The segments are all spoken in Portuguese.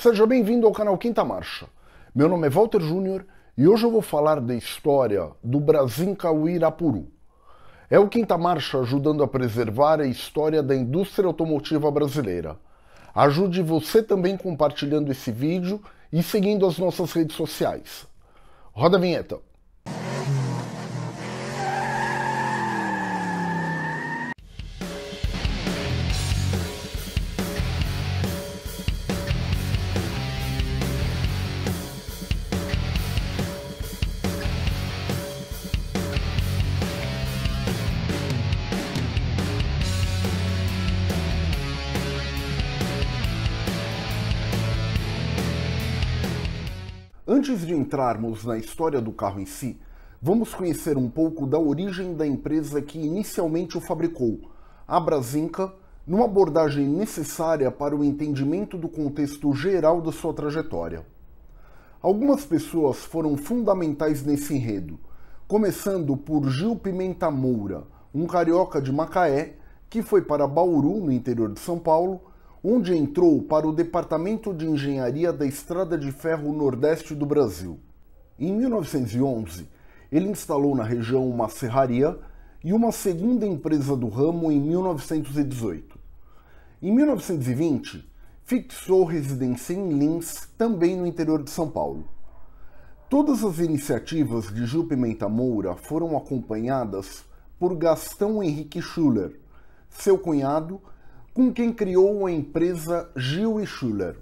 Seja bem-vindo ao canal Quinta Marcha. Meu nome é Walter Júnior e hoje eu vou falar da história do Brasincaú Irapuru. É o Quinta Marcha ajudando a preservar a história da indústria automotiva brasileira. Ajude você também compartilhando esse vídeo e seguindo as nossas redes sociais. Roda a vinheta. Antes de entrarmos na história do carro em si, vamos conhecer um pouco da origem da empresa que inicialmente o fabricou, a Brasinca, numa abordagem necessária para o entendimento do contexto geral da sua trajetória. Algumas pessoas foram fundamentais nesse enredo, começando por Gil Pimenta Moura, um carioca de Macaé que foi para Bauru, no interior de São Paulo, onde entrou para o Departamento de Engenharia da Estrada de Ferro Nordeste do Brasil. Em 1911, ele instalou na região uma serraria e uma segunda empresa do ramo em 1918. Em 1920, fixou residência em Lins, também no interior de São Paulo. Todas as iniciativas de Gil Pimenta Moura foram acompanhadas por Gastão Henrique Schuller, seu cunhado com quem criou a empresa Gil e Schuller.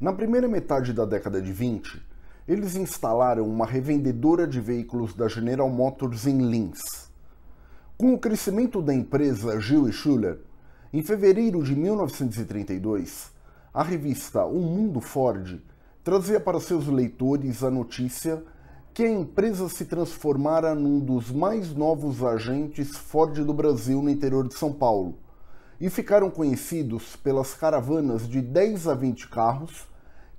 Na primeira metade da década de 20, eles instalaram uma revendedora de veículos da General Motors em Linz. Com o crescimento da empresa Gil e Schuller, em fevereiro de 1932, a revista O Mundo Ford trazia para seus leitores a notícia que a empresa se transformara num dos mais novos agentes Ford do Brasil no interior de São Paulo e ficaram conhecidos pelas caravanas de 10 a 20 carros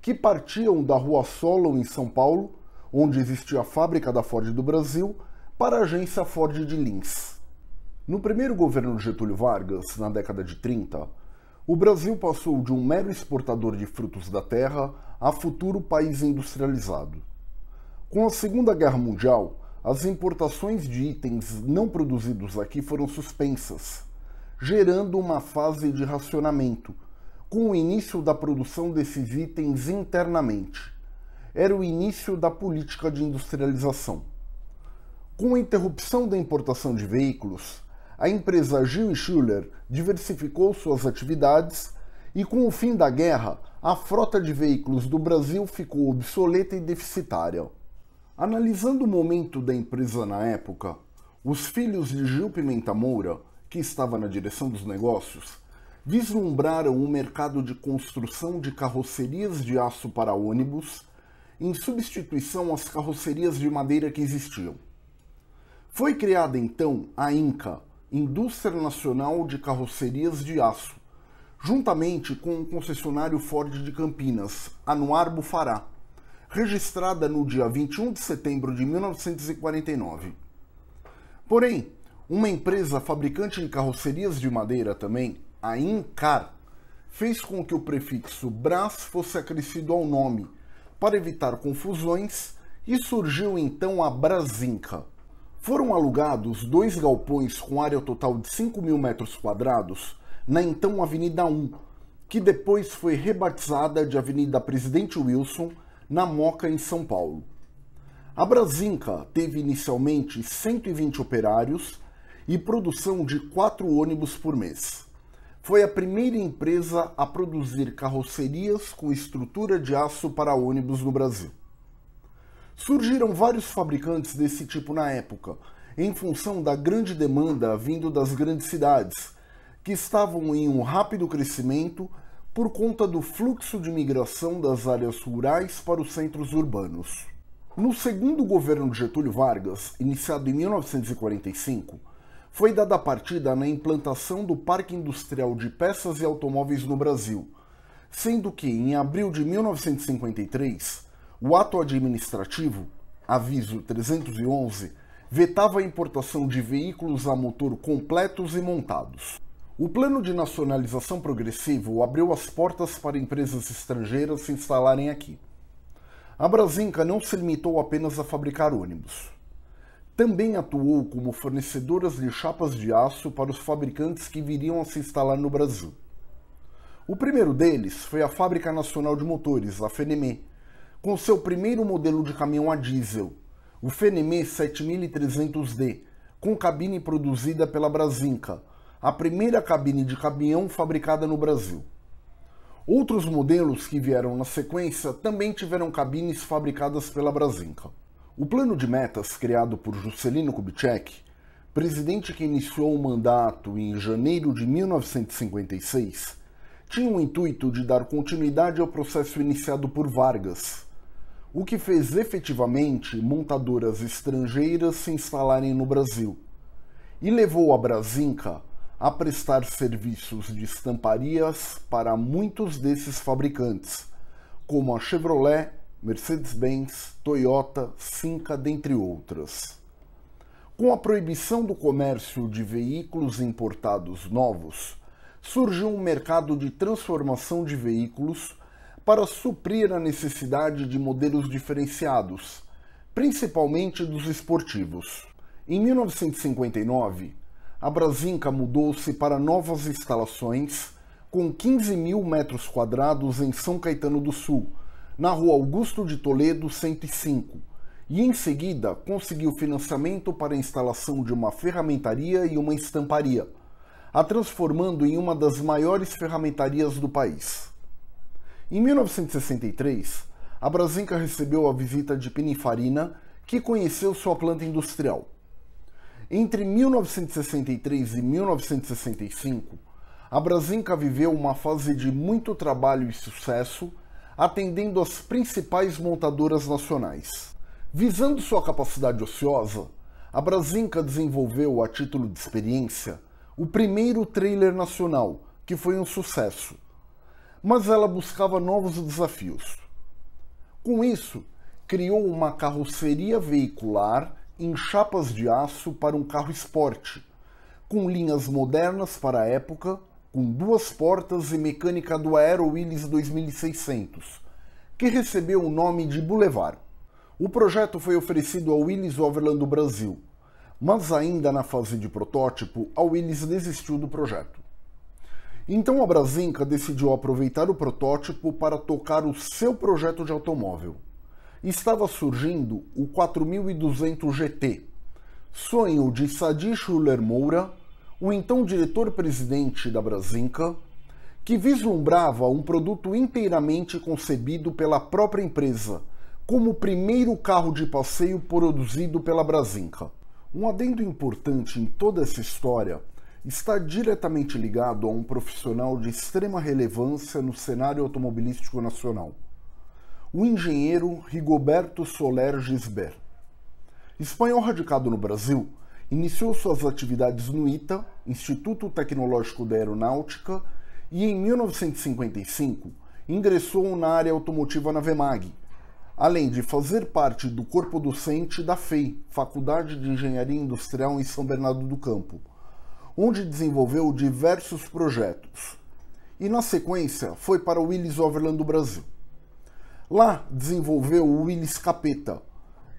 que partiam da Rua Solon, em São Paulo, onde existia a fábrica da Ford do Brasil, para a agência Ford de Lins. No primeiro governo de Getúlio Vargas, na década de 30, o Brasil passou de um mero exportador de frutos da terra a futuro país industrializado. Com a Segunda Guerra Mundial, as importações de itens não produzidos aqui foram suspensas gerando uma fase de racionamento, com o início da produção desses itens internamente. Era o início da política de industrialização. Com a interrupção da importação de veículos, a empresa Gil Schuller diversificou suas atividades e, com o fim da guerra, a frota de veículos do Brasil ficou obsoleta e deficitária. Analisando o momento da empresa na época, os filhos de Gil Pimenta Moura que estava na direção dos negócios, vislumbraram o mercado de construção de carrocerias de aço para ônibus em substituição às carrocerias de madeira que existiam. Foi criada então a INCA, Indústria Nacional de Carrocerias de Aço, juntamente com o concessionário Ford de Campinas, Anuar Bufará, registrada no dia 21 de setembro de 1949. Porém, uma empresa fabricante de carrocerias de madeira também, a Incar, fez com que o prefixo Brás fosse acrescido ao nome, para evitar confusões, e surgiu então a Brasinca. Foram alugados dois galpões com área total de 5 mil metros quadrados na então Avenida 1, que depois foi rebatizada de Avenida Presidente Wilson, na Moca, em São Paulo. A Brasinca teve inicialmente 120 operários e produção de quatro ônibus por mês. Foi a primeira empresa a produzir carrocerias com estrutura de aço para ônibus no Brasil. Surgiram vários fabricantes desse tipo na época, em função da grande demanda vindo das grandes cidades, que estavam em um rápido crescimento por conta do fluxo de migração das áreas rurais para os centros urbanos. No segundo governo de Getúlio Vargas, iniciado em 1945, foi dada partida na implantação do Parque Industrial de Peças e Automóveis no Brasil, sendo que, em abril de 1953, o ato administrativo, aviso 311, vetava a importação de veículos a motor completos e montados. O plano de nacionalização progressivo abriu as portas para empresas estrangeiras se instalarem aqui. A Brasinca não se limitou apenas a fabricar ônibus. Também atuou como fornecedoras de chapas de aço para os fabricantes que viriam a se instalar no Brasil. O primeiro deles foi a Fábrica Nacional de Motores, a FENEME, com seu primeiro modelo de caminhão a diesel, o FENEME 7300D, com cabine produzida pela Brasinca, a primeira cabine de caminhão fabricada no Brasil. Outros modelos que vieram na sequência também tiveram cabines fabricadas pela Brasinca. O plano de metas criado por Juscelino Kubitschek, presidente que iniciou o mandato em janeiro de 1956, tinha o intuito de dar continuidade ao processo iniciado por Vargas, o que fez efetivamente montadoras estrangeiras se instalarem no Brasil e levou a Brasinca a prestar serviços de estamparias para muitos desses fabricantes, como a Chevrolet Mercedes-Benz, Toyota, Finca, dentre outras. Com a proibição do comércio de veículos importados novos, surgiu um mercado de transformação de veículos para suprir a necessidade de modelos diferenciados, principalmente dos esportivos. Em 1959, a Brasinca mudou-se para novas instalações com 15 mil metros quadrados em São Caetano do Sul, na rua Augusto de Toledo 105, e em seguida conseguiu financiamento para a instalação de uma ferramentaria e uma estamparia, a transformando em uma das maiores ferramentarias do país. Em 1963, a Brasinca recebeu a visita de Pininfarina, que conheceu sua planta industrial. Entre 1963 e 1965, a Brasinca viveu uma fase de muito trabalho e sucesso atendendo às principais montadoras nacionais. Visando sua capacidade ociosa, a Brasinca desenvolveu, a título de experiência, o primeiro trailer nacional, que foi um sucesso. Mas ela buscava novos desafios. Com isso, criou uma carroceria veicular em chapas de aço para um carro esporte, com linhas modernas para a época com duas portas e mecânica do Aero Willis 2600, que recebeu o nome de Boulevard. O projeto foi oferecido ao Willis Overland do Brasil, mas ainda na fase de protótipo, a Willis desistiu do projeto. Então a Brasinca decidiu aproveitar o protótipo para tocar o seu projeto de automóvel. Estava surgindo o 4200 GT, sonho de Sadi Schuller Moura, o então diretor-presidente da Brasinca, que vislumbrava um produto inteiramente concebido pela própria empresa, como o primeiro carro de passeio produzido pela Brasinca. Um adendo importante em toda essa história está diretamente ligado a um profissional de extrema relevância no cenário automobilístico nacional, o engenheiro Rigoberto Soler Gisbert. Espanhol radicado no Brasil, Iniciou suas atividades no ITA, Instituto Tecnológico da Aeronáutica, e em 1955 ingressou na área automotiva na VEMAG, além de fazer parte do corpo docente da FEI, Faculdade de Engenharia Industrial em São Bernardo do Campo, onde desenvolveu diversos projetos. E na sequência foi para o Willis Overland do Brasil. Lá desenvolveu o Willis Capeta,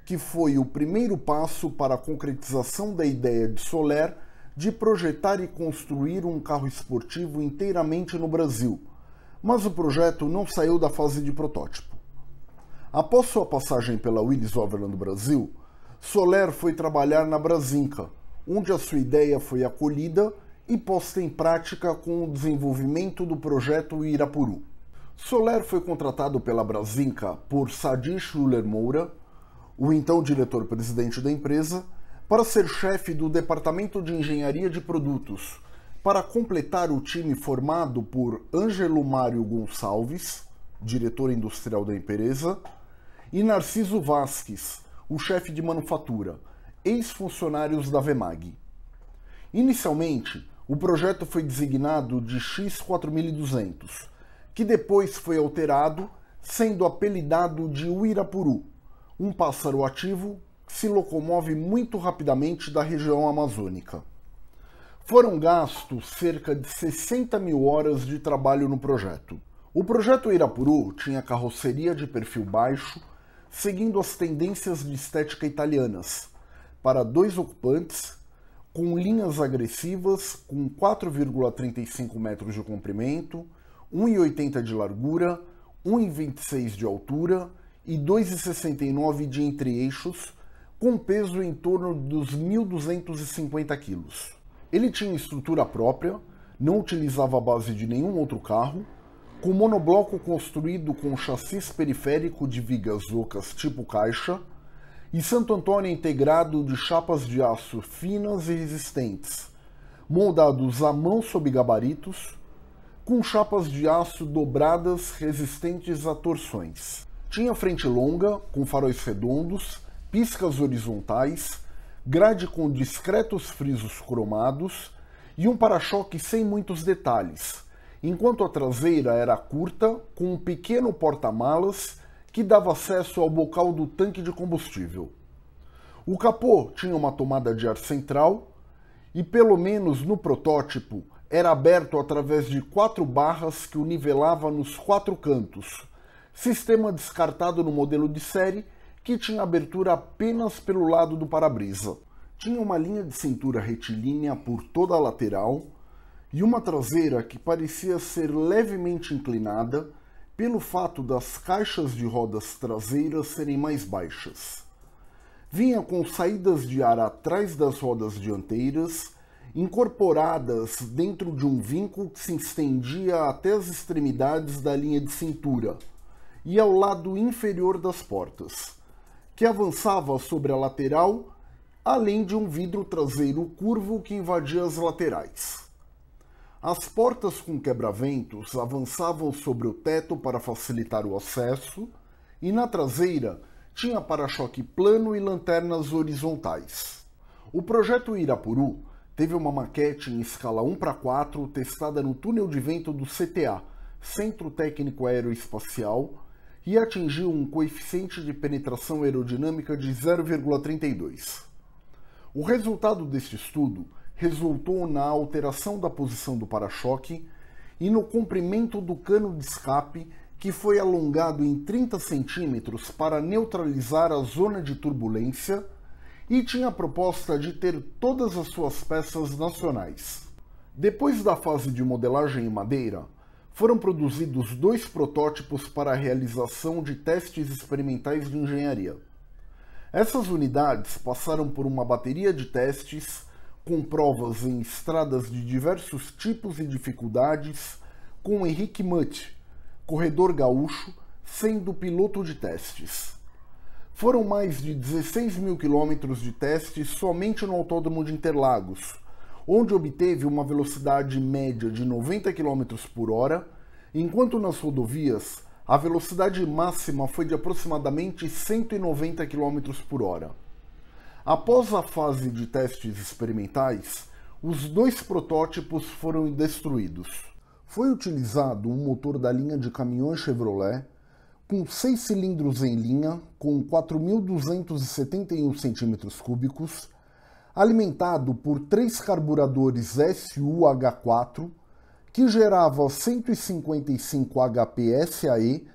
que foi o primeiro passo para a concretização da ideia de Soler de projetar e construir um carro esportivo inteiramente no Brasil, mas o projeto não saiu da fase de protótipo. Após sua passagem pela Willis Overland Brasil, Soler foi trabalhar na Brasinca, onde a sua ideia foi acolhida e posta em prática com o desenvolvimento do projeto Irapuru. Soler foi contratado pela Brasinca por Sadi Schuller Moura o então diretor-presidente da empresa, para ser chefe do Departamento de Engenharia de Produtos, para completar o time formado por Ângelo Mário Gonçalves, diretor industrial da empresa, e Narciso Vasques, o chefe de manufatura, ex-funcionários da Vemag. Inicialmente, o projeto foi designado de X4200, que depois foi alterado, sendo apelidado de Uirapuru, um pássaro ativo que se locomove muito rapidamente da região amazônica. Foram gastos cerca de 60 mil horas de trabalho no projeto. O projeto Irapuru tinha carroceria de perfil baixo, seguindo as tendências de estética italianas, para dois ocupantes, com linhas agressivas, com 4,35 metros de comprimento, 1,80 de largura, 1,26 de altura e 2,69 de entre-eixos, com peso em torno dos 1.250 quilos. Ele tinha estrutura própria, não utilizava a base de nenhum outro carro, com monobloco construído com chassis periférico de vigas ocas tipo caixa e Santo Antônio integrado de chapas de aço finas e resistentes, moldados à mão sob gabaritos, com chapas de aço dobradas resistentes a torções. Tinha frente longa, com faróis redondos, piscas horizontais, grade com discretos frisos cromados e um para-choque sem muitos detalhes, enquanto a traseira era curta, com um pequeno porta-malas que dava acesso ao bocal do tanque de combustível. O capô tinha uma tomada de ar central e, pelo menos no protótipo, era aberto através de quatro barras que o nivelava nos quatro cantos, sistema descartado no modelo de série que tinha abertura apenas pelo lado do para-brisa. Tinha uma linha de cintura retilínea por toda a lateral e uma traseira que parecia ser levemente inclinada pelo fato das caixas de rodas traseiras serem mais baixas. Vinha com saídas de ar atrás das rodas dianteiras, incorporadas dentro de um vinco que se estendia até as extremidades da linha de cintura e ao lado inferior das portas, que avançava sobre a lateral, além de um vidro traseiro curvo que invadia as laterais. As portas com quebra-ventos avançavam sobre o teto para facilitar o acesso, e na traseira tinha para-choque plano e lanternas horizontais. O projeto Irapuru teve uma maquete em escala 1 para 4 testada no túnel de vento do CTA, Centro Técnico Aeroespacial, e atingiu um coeficiente de penetração aerodinâmica de 0,32. O resultado deste estudo resultou na alteração da posição do para-choque e no comprimento do cano de escape, que foi alongado em 30 centímetros para neutralizar a zona de turbulência e tinha a proposta de ter todas as suas peças nacionais. Depois da fase de modelagem em madeira, foram produzidos dois protótipos para a realização de testes experimentais de engenharia. Essas unidades passaram por uma bateria de testes com provas em estradas de diversos tipos e dificuldades com Henrique Mutt, corredor gaúcho, sendo piloto de testes. Foram mais de 16 mil quilômetros de testes somente no Autódromo de Interlagos, onde obteve uma velocidade média de 90 km por hora, enquanto nas rodovias a velocidade máxima foi de aproximadamente 190 km por hora. Após a fase de testes experimentais, os dois protótipos foram destruídos. Foi utilizado um motor da linha de caminhões Chevrolet com seis cilindros em linha, com 4.271 cm cúbicos, alimentado por três carburadores suh 4 que gerava 155 HP SAE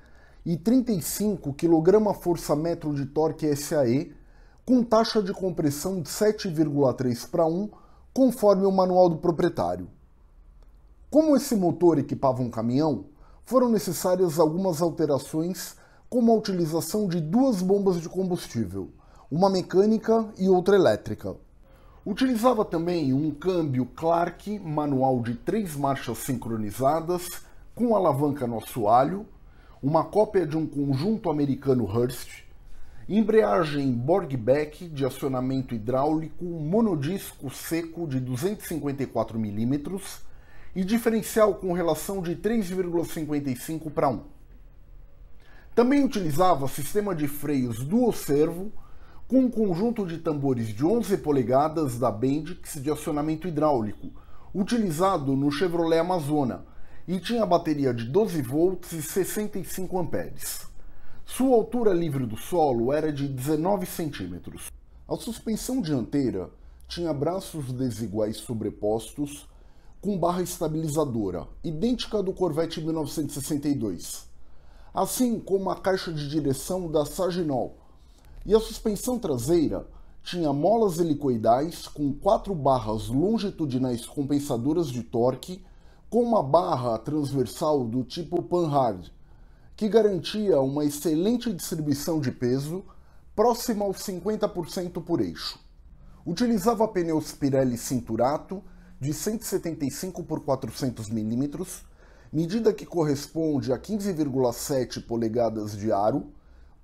e 35 kgfm de torque SAE, com taxa de compressão de 7,3 para 1, conforme o manual do proprietário. Como esse motor equipava um caminhão, foram necessárias algumas alterações, como a utilização de duas bombas de combustível, uma mecânica e outra elétrica. Utilizava também um câmbio Clark manual de três marchas sincronizadas, com alavanca no assoalho, uma cópia de um conjunto americano Hurst, embreagem Borgbeck de acionamento hidráulico monodisco seco de 254 mm e diferencial com relação de 3,55 para 1. Também utilizava sistema de freios dual servo com um conjunto de tambores de 11 polegadas da Bendix de acionamento hidráulico, utilizado no Chevrolet Amazona, e tinha bateria de 12 volts e 65 amperes. Sua altura livre do solo era de 19 centímetros. A suspensão dianteira tinha braços desiguais sobrepostos com barra estabilizadora, idêntica à do Corvette 1962. Assim como a caixa de direção da Saginaw. E a suspensão traseira tinha molas helicoidais com quatro barras longitudinais compensadoras de torque, com uma barra transversal do tipo Panhard, que garantia uma excelente distribuição de peso, próxima aos 50% por eixo. Utilizava pneus Pirelli Cinturato de 175 por 400 mm, medida que corresponde a 15,7 polegadas de aro,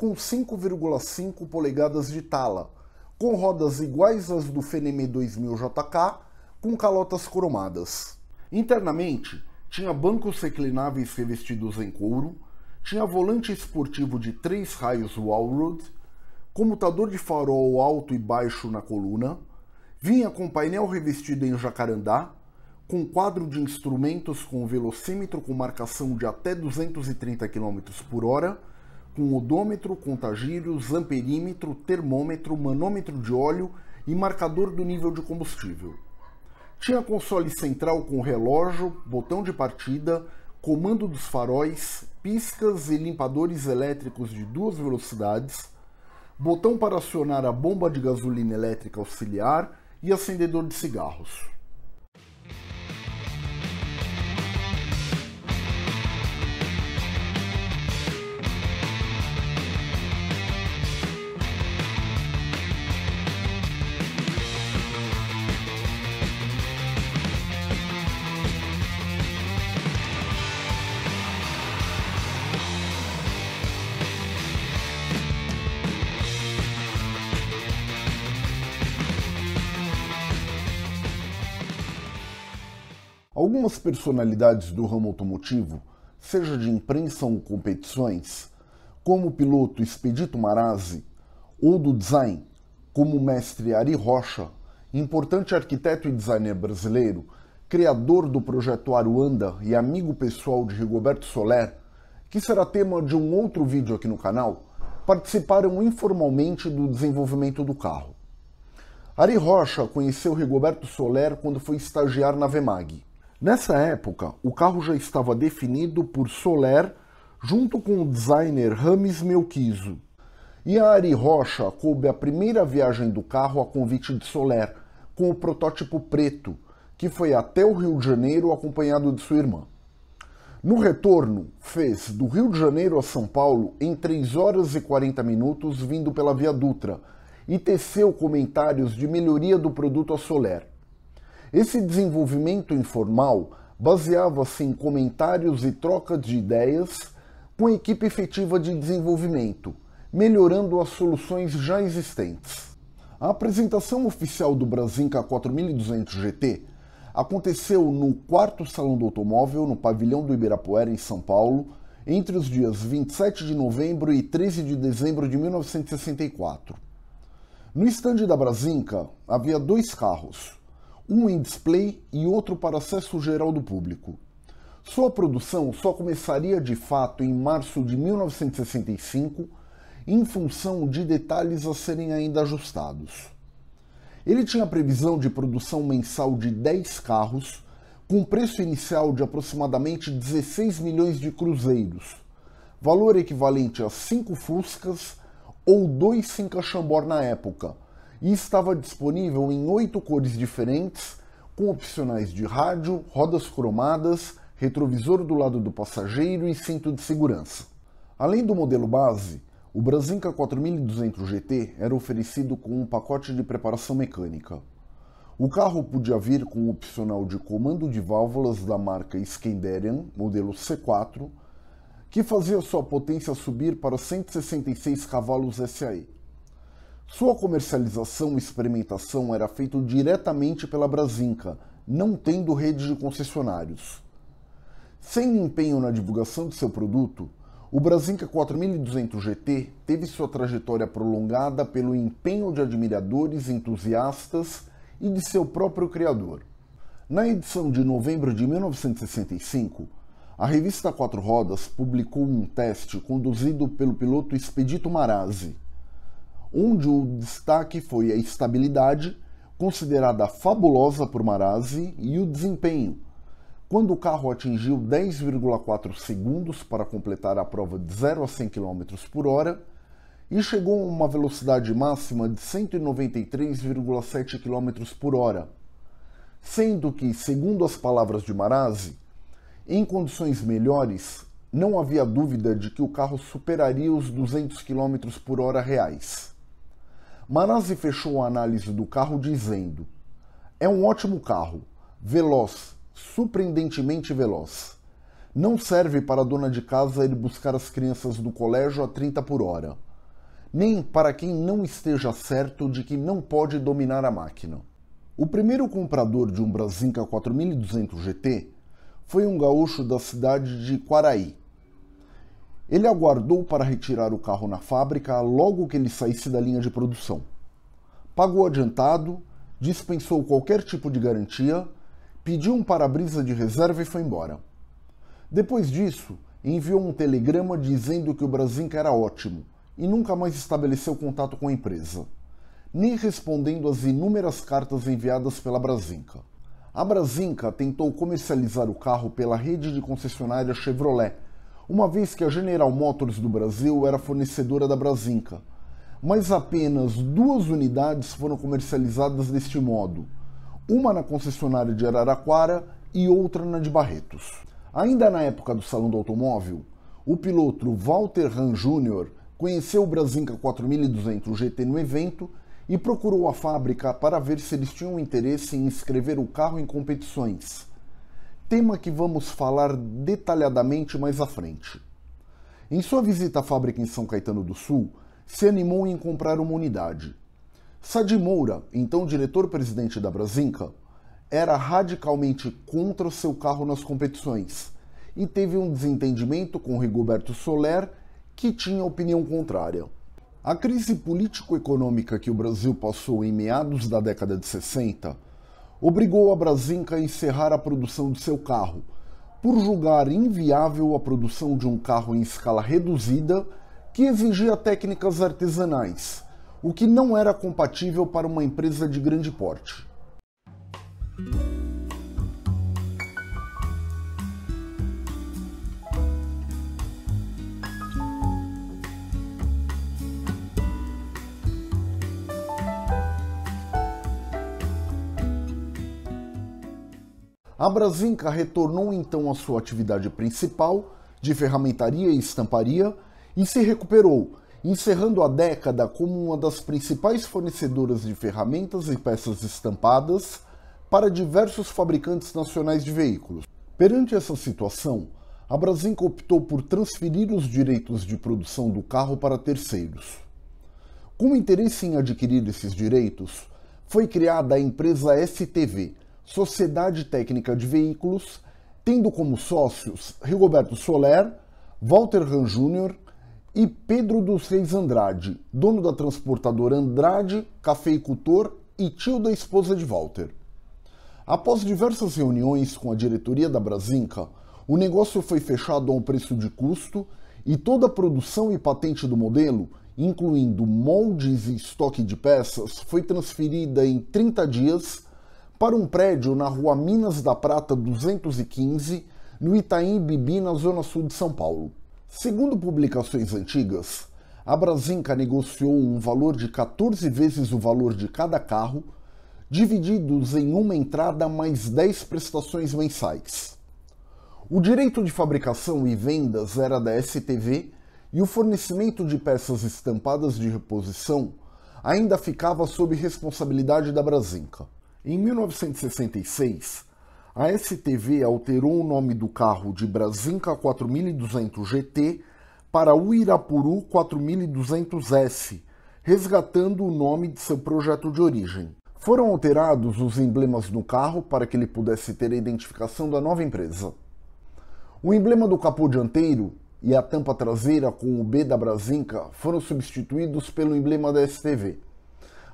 com 5,5 polegadas de tala, com rodas iguais às do Feneme 2000 JK, com calotas cromadas. Internamente, tinha bancos reclináveis revestidos em couro, tinha volante esportivo de três raios Walrod, comutador de farol alto e baixo na coluna, vinha com painel revestido em jacarandá, com quadro de instrumentos com velocímetro com marcação de até 230 km por hora com odômetro, contagírios, amperímetro, termômetro, manômetro de óleo e marcador do nível de combustível. Tinha console central com relógio, botão de partida, comando dos faróis, piscas e limpadores elétricos de duas velocidades, botão para acionar a bomba de gasolina elétrica auxiliar e acendedor de cigarros. Algumas personalidades do ramo automotivo, seja de imprensa ou competições, como o piloto Expedito Marazzi, ou do design, como o mestre Ari Rocha, importante arquiteto e designer brasileiro, criador do projeto Aruanda e amigo pessoal de Rigoberto Soler, que será tema de um outro vídeo aqui no canal, participaram informalmente do desenvolvimento do carro. Ari Rocha conheceu Rigoberto Soler quando foi estagiar na Vemag. Nessa época, o carro já estava definido por Soler junto com o designer Rames Melquiso, E a Ari Rocha coube a primeira viagem do carro a convite de Soler, com o protótipo preto, que foi até o Rio de Janeiro acompanhado de sua irmã. No retorno, fez do Rio de Janeiro a São Paulo em 3 horas e 40 minutos vindo pela Via Dutra e teceu comentários de melhoria do produto a Soler. Esse desenvolvimento informal baseava-se em comentários e troca de ideias com a equipe efetiva de desenvolvimento, melhorando as soluções já existentes. A apresentação oficial do Brasinca 4200 GT aconteceu no quarto Salão do Automóvel, no pavilhão do Ibirapuera, em São Paulo, entre os dias 27 de novembro e 13 de dezembro de 1964. No estande da Brasinca havia dois carros, um em display e outro para acesso geral do público. Sua produção só começaria de fato em março de 1965, em função de detalhes a serem ainda ajustados. Ele tinha previsão de produção mensal de 10 carros, com preço inicial de aproximadamente 16 milhões de cruzeiros, valor equivalente a 5 Fuscas ou 2 Cinca Chambord na época, e estava disponível em oito cores diferentes, com opcionais de rádio, rodas cromadas, retrovisor do lado do passageiro e cinto de segurança. Além do modelo base, o Brasinca 4200 GT era oferecido com um pacote de preparação mecânica. O carro podia vir com o opcional de comando de válvulas da marca Skenderian, modelo C4, que fazia sua potência subir para 166 cavalos SAE. Sua comercialização e experimentação era feita diretamente pela Brasinca, não tendo rede de concessionários. Sem empenho na divulgação de seu produto, o Brasinca 4200 GT teve sua trajetória prolongada pelo empenho de admiradores, entusiastas e de seu próprio criador. Na edição de novembro de 1965, a revista Quatro Rodas publicou um teste conduzido pelo piloto Expedito Marazzi, onde o destaque foi a estabilidade, considerada fabulosa por Marazzi, e o desempenho. Quando o carro atingiu 10,4 segundos para completar a prova de 0 a 100 km por hora e chegou a uma velocidade máxima de 193,7 km por hora, sendo que, segundo as palavras de Marazzi, em condições melhores, não havia dúvida de que o carro superaria os 200 km por hora reais. Marazzi fechou a análise do carro dizendo: É um ótimo carro, veloz, surpreendentemente veloz. Não serve para a dona de casa ir buscar as crianças do colégio a 30 por hora, nem para quem não esteja certo de que não pode dominar a máquina. O primeiro comprador de um Brasinca 4200 GT foi um gaúcho da cidade de Quaraí, ele aguardou para retirar o carro na fábrica logo que ele saísse da linha de produção. Pagou adiantado, dispensou qualquer tipo de garantia, pediu um para-brisa de reserva e foi embora. Depois disso, enviou um telegrama dizendo que o Brasinca era ótimo e nunca mais estabeleceu contato com a empresa, nem respondendo às inúmeras cartas enviadas pela Brasinca. A Brasinca tentou comercializar o carro pela rede de concessionária Chevrolet uma vez que a General Motors do Brasil era fornecedora da Brasinca, mas apenas duas unidades foram comercializadas deste modo, uma na concessionária de Araraquara e outra na de Barretos. Ainda na época do Salão do Automóvel, o piloto Walter Hahn Jr. conheceu o Brasinca 4200 GT no evento e procurou a fábrica para ver se eles tinham interesse em inscrever o carro em competições tema que vamos falar detalhadamente mais à frente. Em sua visita à fábrica em São Caetano do Sul, se animou em comprar uma unidade. Sadi Moura, então diretor-presidente da Brasinca, era radicalmente contra o seu carro nas competições e teve um desentendimento com Rigoberto Soler, que tinha opinião contrária. A crise político-econômica que o Brasil passou em meados da década de 60 obrigou a Brasinca a encerrar a produção de seu carro, por julgar inviável a produção de um carro em escala reduzida que exigia técnicas artesanais, o que não era compatível para uma empresa de grande porte. A Brasinca retornou então à sua atividade principal de ferramentaria e estamparia e se recuperou, encerrando a década como uma das principais fornecedoras de ferramentas e peças estampadas para diversos fabricantes nacionais de veículos. Perante essa situação, a Brasinca optou por transferir os direitos de produção do carro para terceiros. Com interesse em adquirir esses direitos, foi criada a empresa STV, Sociedade Técnica de Veículos, tendo como sócios Rigoberto Soler, Walter Ran Jr. e Pedro dos Reis Andrade, dono da transportadora Andrade, cafeicultor e tio da esposa de Walter. Após diversas reuniões com a diretoria da Brasinca, o negócio foi fechado a um preço de custo e toda a produção e patente do modelo, incluindo moldes e estoque de peças, foi transferida em 30 dias para um prédio na rua Minas da Prata 215, no Itaim Bibi, na zona sul de São Paulo. Segundo publicações antigas, a Brasinca negociou um valor de 14 vezes o valor de cada carro, divididos em uma entrada mais 10 prestações mensais. O direito de fabricação e vendas era da STV e o fornecimento de peças estampadas de reposição ainda ficava sob responsabilidade da Brasinca. Em 1966, a STV alterou o nome do carro de Brasinca 4200 GT para o Irapuru 4200S, resgatando o nome de seu projeto de origem. Foram alterados os emblemas no carro para que ele pudesse ter a identificação da nova empresa. O emblema do capô dianteiro e a tampa traseira com o B da Brasinca foram substituídos pelo emblema da STV.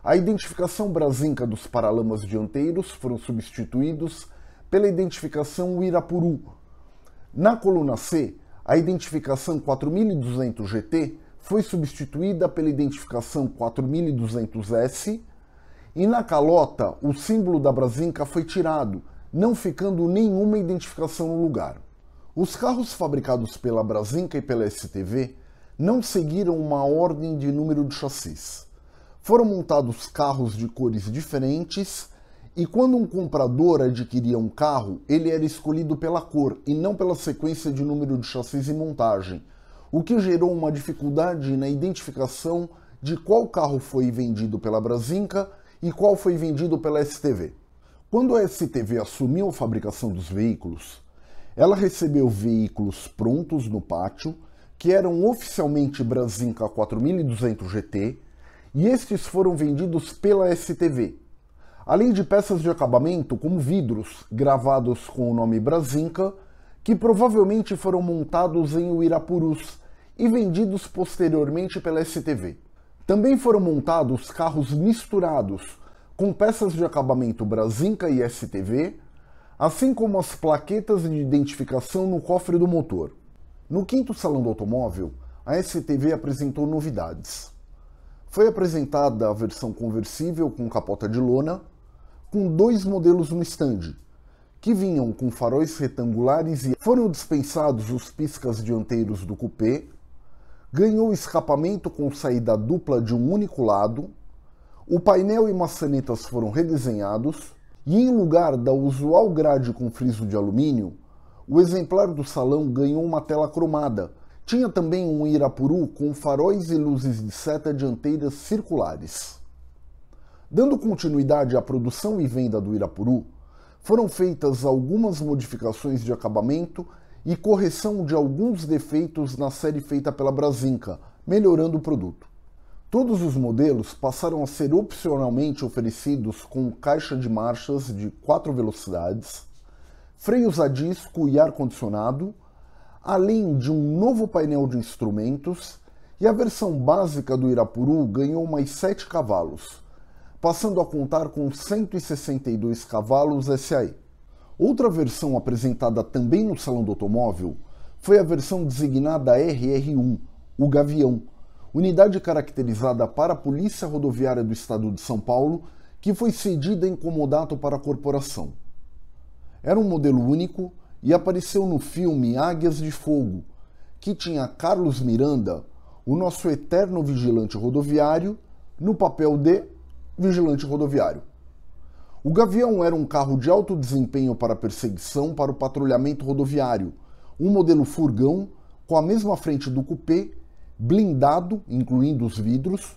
A identificação brasinca dos paralamas dianteiros foram substituídos pela identificação Irapuru. Na coluna C, a identificação 4200 GT foi substituída pela identificação 4200S e na calota o símbolo da brasinca foi tirado, não ficando nenhuma identificação no lugar. Os carros fabricados pela Brasinca e pela STV não seguiram uma ordem de número de chassis. Foram montados carros de cores diferentes e quando um comprador adquiria um carro, ele era escolhido pela cor e não pela sequência de número de chassis e montagem, o que gerou uma dificuldade na identificação de qual carro foi vendido pela Brasinca e qual foi vendido pela STV. Quando a STV assumiu a fabricação dos veículos, ela recebeu veículos prontos no pátio, que eram oficialmente Brasinca 4200 GT, e estes foram vendidos pela STV. Além de peças de acabamento como vidros, gravados com o nome Brasinca, que provavelmente foram montados em Uirapurus e vendidos posteriormente pela STV. Também foram montados carros misturados com peças de acabamento Brasinca e STV, assim como as plaquetas de identificação no cofre do motor. No quinto salão do automóvel, a STV apresentou novidades. Foi apresentada a versão conversível com capota de lona, com dois modelos no estande, que vinham com faróis retangulares e foram dispensados os piscas dianteiros do coupé, ganhou escapamento com saída dupla de um único lado, o painel e maçanetas foram redesenhados, e em lugar da usual grade com friso de alumínio, o exemplar do salão ganhou uma tela cromada, tinha também um Irapuru com faróis e luzes de seta dianteiras circulares. Dando continuidade à produção e venda do Irapuru, foram feitas algumas modificações de acabamento e correção de alguns defeitos na série feita pela Brasinca, melhorando o produto. Todos os modelos passaram a ser opcionalmente oferecidos com caixa de marchas de quatro velocidades, freios a disco e ar-condicionado além de um novo painel de instrumentos, e a versão básica do Irapuru ganhou mais 7 cavalos, passando a contar com 162 cavalos SAE. Outra versão apresentada também no Salão do Automóvel foi a versão designada RR1, o Gavião, unidade caracterizada para a Polícia Rodoviária do Estado de São Paulo, que foi cedida em comodato para a corporação. Era um modelo único, e apareceu no filme Águias de Fogo, que tinha Carlos Miranda, o nosso eterno vigilante rodoviário, no papel de vigilante rodoviário. O Gavião era um carro de alto desempenho para perseguição para o patrulhamento rodoviário, um modelo furgão com a mesma frente do coupé, blindado, incluindo os vidros,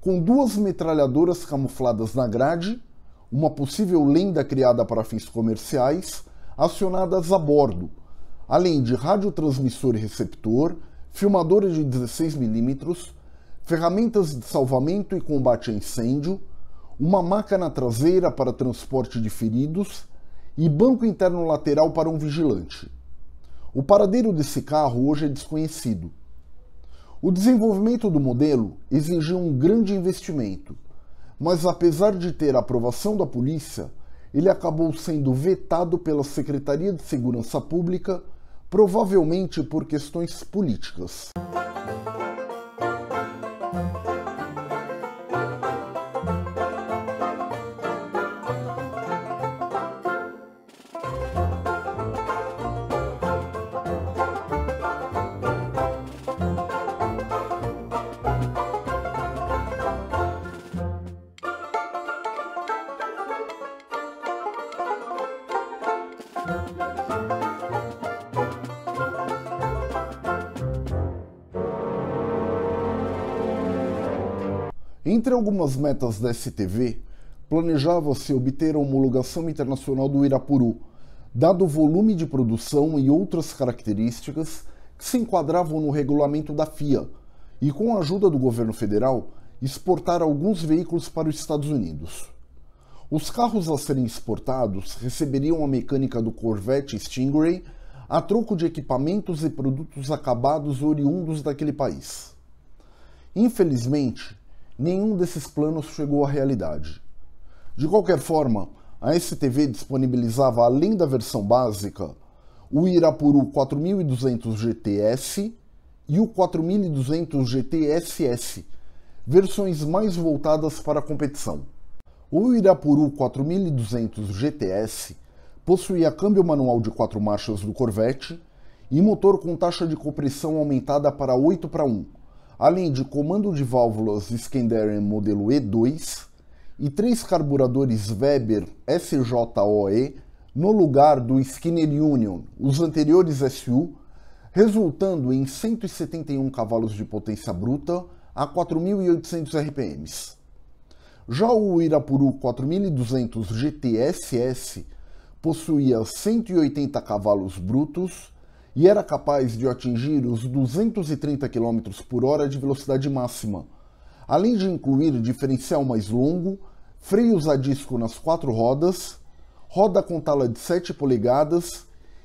com duas metralhadoras camufladas na grade, uma possível lenda criada para fins comerciais acionadas a bordo, além de radiotransmissor e receptor, filmadora de 16mm, ferramentas de salvamento e combate a incêndio, uma maca na traseira para transporte de feridos e banco interno lateral para um vigilante. O paradeiro desse carro hoje é desconhecido. O desenvolvimento do modelo exigiu um grande investimento, mas apesar de ter a aprovação da polícia, ele acabou sendo vetado pela Secretaria de Segurança Pública, provavelmente por questões políticas. Entre algumas metas da STV, planejava-se obter a homologação internacional do Irapuru, dado o volume de produção e outras características que se enquadravam no regulamento da FIA, e com a ajuda do governo federal, exportar alguns veículos para os Estados Unidos. Os carros a serem exportados receberiam a mecânica do Corvette Stingray a troco de equipamentos e produtos acabados oriundos daquele país. Infelizmente, nenhum desses planos chegou à realidade. De qualquer forma, a STV disponibilizava, além da versão básica, o Irapuru 4200 GTS e o 4200 GTSS, versões mais voltadas para a competição. O Irapuru 4200 GTS possuía câmbio manual de quatro marchas do Corvette e motor com taxa de compressão aumentada para 8 para 1, além de comando de válvulas Scandarian modelo E2 e três carburadores Weber SJOE no lugar do Skinner Union, os anteriores SU, resultando em 171 cavalos de potência bruta a 4.800 RPMs. Já o Irapuru 4200 GTSS possuía 180 cavalos brutos e era capaz de atingir os 230 km por hora de velocidade máxima, além de incluir diferencial mais longo, freios a disco nas quatro rodas, roda com tala de 7 polegadas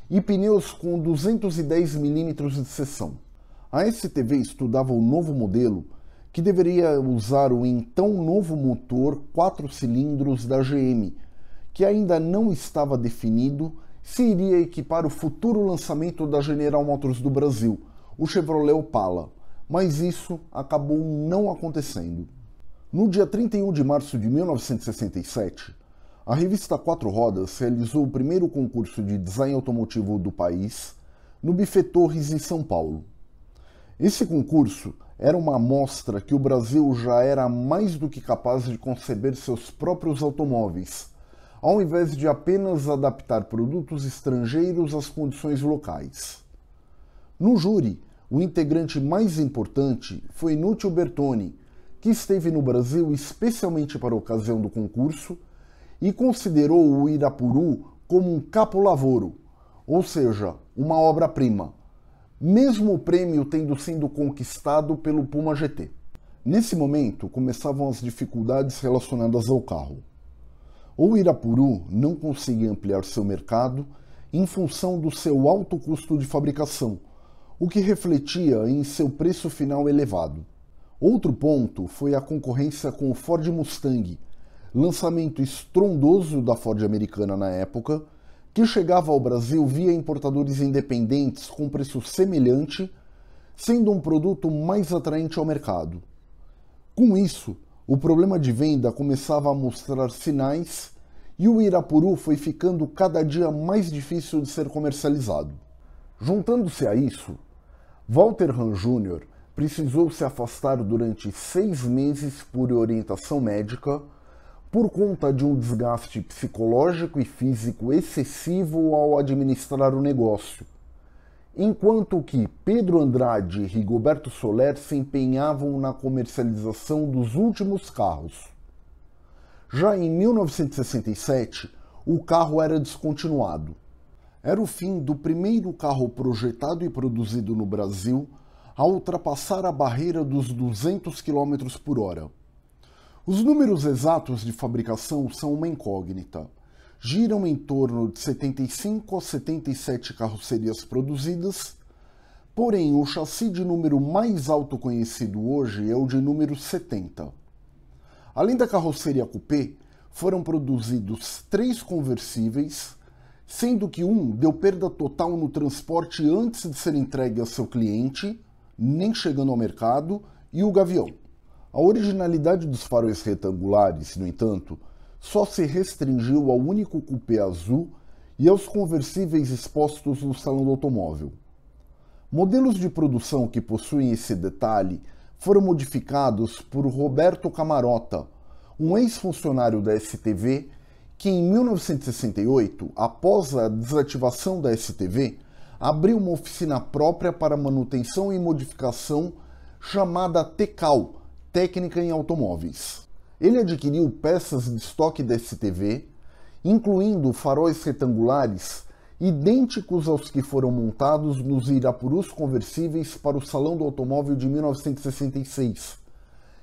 e pneus com 210 mm de seção. A STV estudava o novo modelo que deveria usar o então novo motor 4 cilindros da GM, que ainda não estava definido se iria equipar o futuro lançamento da General Motors do Brasil, o Chevrolet Opala, mas isso acabou não acontecendo. No dia 31 de março de 1967, a revista Quatro Rodas realizou o primeiro concurso de design automotivo do país no Buffet Torres, em São Paulo. Esse concurso era uma amostra que o Brasil já era mais do que capaz de conceber seus próprios automóveis ao invés de apenas adaptar produtos estrangeiros às condições locais. No júri, o integrante mais importante foi Nútil Bertoni, que esteve no Brasil especialmente para a ocasião do concurso e considerou o Irapuru como um capo-lavoro, ou seja, uma obra-prima, mesmo o prêmio tendo sido conquistado pelo Puma GT. Nesse momento, começavam as dificuldades relacionadas ao carro. O Irapuru não conseguia ampliar seu mercado em função do seu alto custo de fabricação, o que refletia em seu preço final elevado. Outro ponto foi a concorrência com o Ford Mustang, lançamento estrondoso da Ford americana na época, que chegava ao Brasil via importadores independentes com preço semelhante, sendo um produto mais atraente ao mercado. Com isso, o problema de venda começava a mostrar sinais e o Irapuru foi ficando cada dia mais difícil de ser comercializado. Juntando-se a isso, Walter Han Jr. precisou se afastar durante seis meses por orientação médica por conta de um desgaste psicológico e físico excessivo ao administrar o negócio Enquanto que Pedro Andrade e Rigoberto Soler se empenhavam na comercialização dos últimos carros. Já em 1967, o carro era descontinuado. Era o fim do primeiro carro projetado e produzido no Brasil a ultrapassar a barreira dos 200 km por hora. Os números exatos de fabricação são uma incógnita giram em torno de 75 a 77 carrocerias produzidas, porém o chassi de número mais alto conhecido hoje é o de número 70. Além da carroceria coupé, foram produzidos três conversíveis, sendo que um deu perda total no transporte antes de ser entregue ao seu cliente, nem chegando ao mercado, e o Gavião. A originalidade dos faróis retangulares, no entanto, só se restringiu ao único cupê azul e aos conversíveis expostos no salão do automóvel. Modelos de produção que possuem esse detalhe foram modificados por Roberto Camarota, um ex-funcionário da STV, que em 1968, após a desativação da STV, abriu uma oficina própria para manutenção e modificação chamada TECAL, Técnica em Automóveis. Ele adquiriu peças de estoque da STV, incluindo faróis retangulares idênticos aos que foram montados nos Irapurus conversíveis para o Salão do Automóvel de 1966,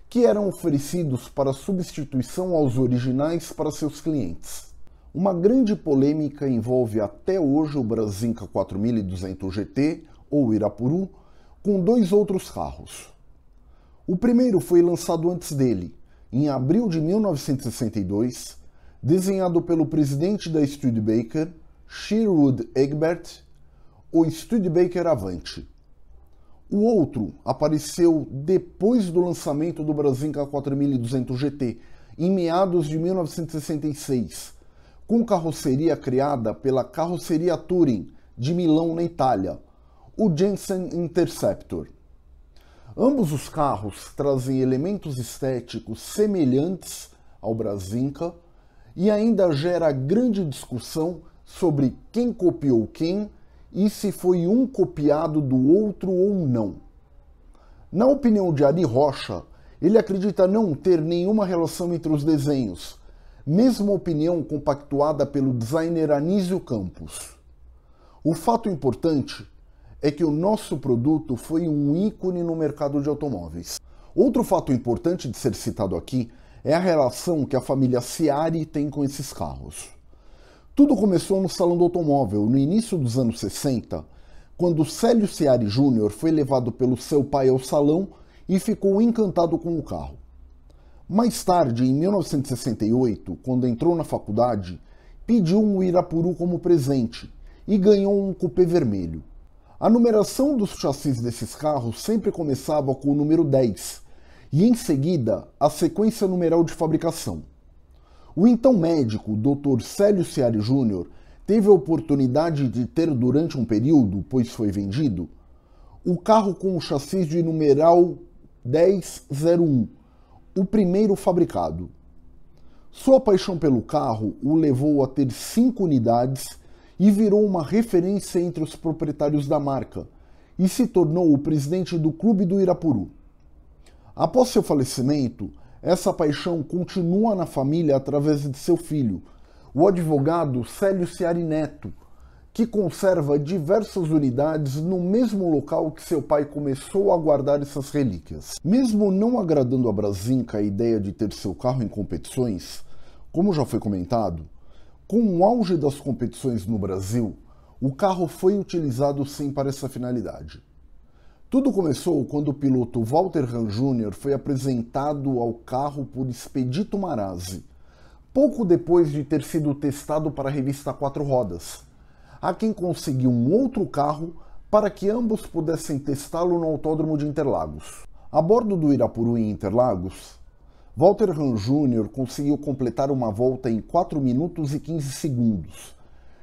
que eram oferecidos para substituição aos originais para seus clientes. Uma grande polêmica envolve até hoje o Brasinca 4200 GT, ou Irapuru, com dois outros carros. O primeiro foi lançado antes dele, em abril de 1962, desenhado pelo presidente da Studebaker, Sherwood Egbert, o Studebaker Avante. O outro apareceu depois do lançamento do Brasinca 4200 GT, em meados de 1966, com carroceria criada pela Carroceria Touring de Milão, na Itália, o Jensen Interceptor. Ambos os carros trazem elementos estéticos semelhantes ao Brasinca e ainda gera grande discussão sobre quem copiou quem e se foi um copiado do outro ou não. Na opinião de Ari Rocha, ele acredita não ter nenhuma relação entre os desenhos, mesma opinião compactuada pelo designer Anísio Campos. O fato importante é que o nosso produto foi um ícone no mercado de automóveis. Outro fato importante de ser citado aqui é a relação que a família Ciari tem com esses carros. Tudo começou no salão do automóvel, no início dos anos 60, quando Célio Ciari Júnior foi levado pelo seu pai ao salão e ficou encantado com o carro. Mais tarde, em 1968, quando entrou na faculdade, pediu um Irapuru como presente e ganhou um coupé vermelho. A numeração dos chassis desses carros sempre começava com o número 10 e em seguida a sequência numeral de fabricação. O então médico Dr. Célio Ciari Júnior teve a oportunidade de ter durante um período, pois foi vendido, o carro com o chassi de numeral 1001, o primeiro fabricado. Sua paixão pelo carro o levou a ter cinco unidades e virou uma referência entre os proprietários da marca e se tornou o presidente do clube do Irapuru. Após seu falecimento, essa paixão continua na família através de seu filho, o advogado Célio Ciari Neto, que conserva diversas unidades no mesmo local que seu pai começou a guardar essas relíquias. Mesmo não agradando a Brasinca a ideia de ter seu carro em competições, como já foi comentado, com o auge das competições no Brasil, o carro foi utilizado sim para essa finalidade. Tudo começou quando o piloto Walter Hahn Jr. foi apresentado ao carro por Expedito Marazzi, pouco depois de ter sido testado para a revista Quatro Rodas. A quem conseguiu um outro carro para que ambos pudessem testá-lo no Autódromo de Interlagos. A bordo do Irapuru em Interlagos, Walter Ram Jr. conseguiu completar uma volta em 4 minutos e 15 segundos,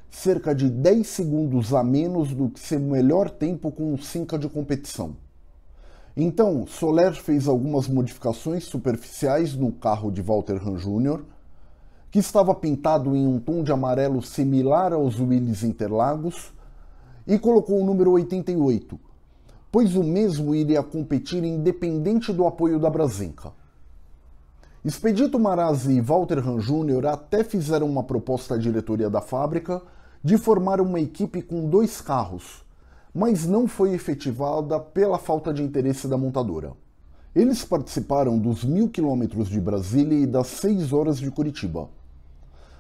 cerca de 10 segundos a menos do que seu melhor tempo com o Cinca de competição. Então, Soler fez algumas modificações superficiais no carro de Walter Ram Jr., que estava pintado em um tom de amarelo similar aos Willys Interlagos, e colocou o número 88, pois o mesmo iria competir independente do apoio da Brasenca. Expedito Marazzi e Walter Ran Jr. até fizeram uma proposta à diretoria da fábrica de formar uma equipe com dois carros, mas não foi efetivada pela falta de interesse da montadora. Eles participaram dos mil quilômetros de Brasília e das seis horas de Curitiba.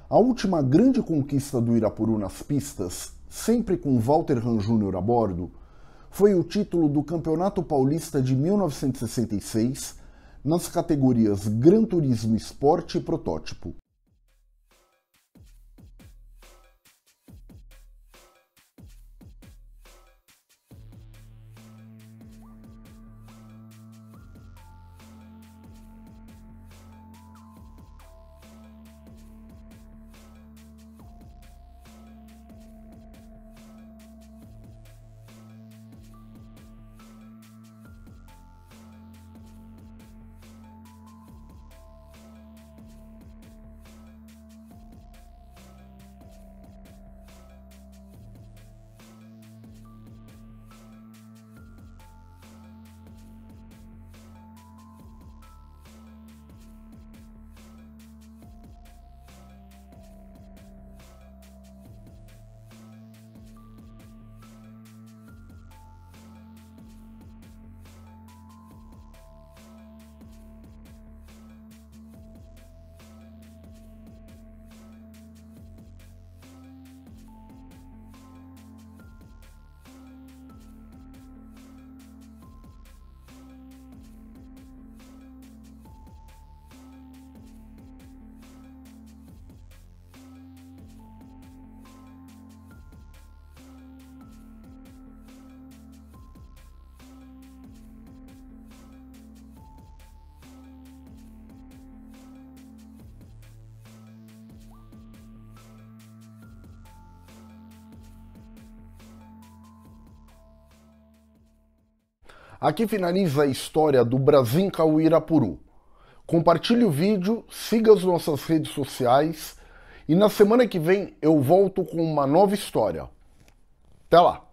A última grande conquista do Irapuru nas pistas, sempre com Walter Ran Jr. a bordo, foi o título do Campeonato Paulista de 1966 nas categorias Gran Turismo Sport e Protótipo. Aqui finaliza a história do Brasil Cauirapuru. Compartilhe o vídeo, siga as nossas redes sociais e na semana que vem eu volto com uma nova história. Até lá!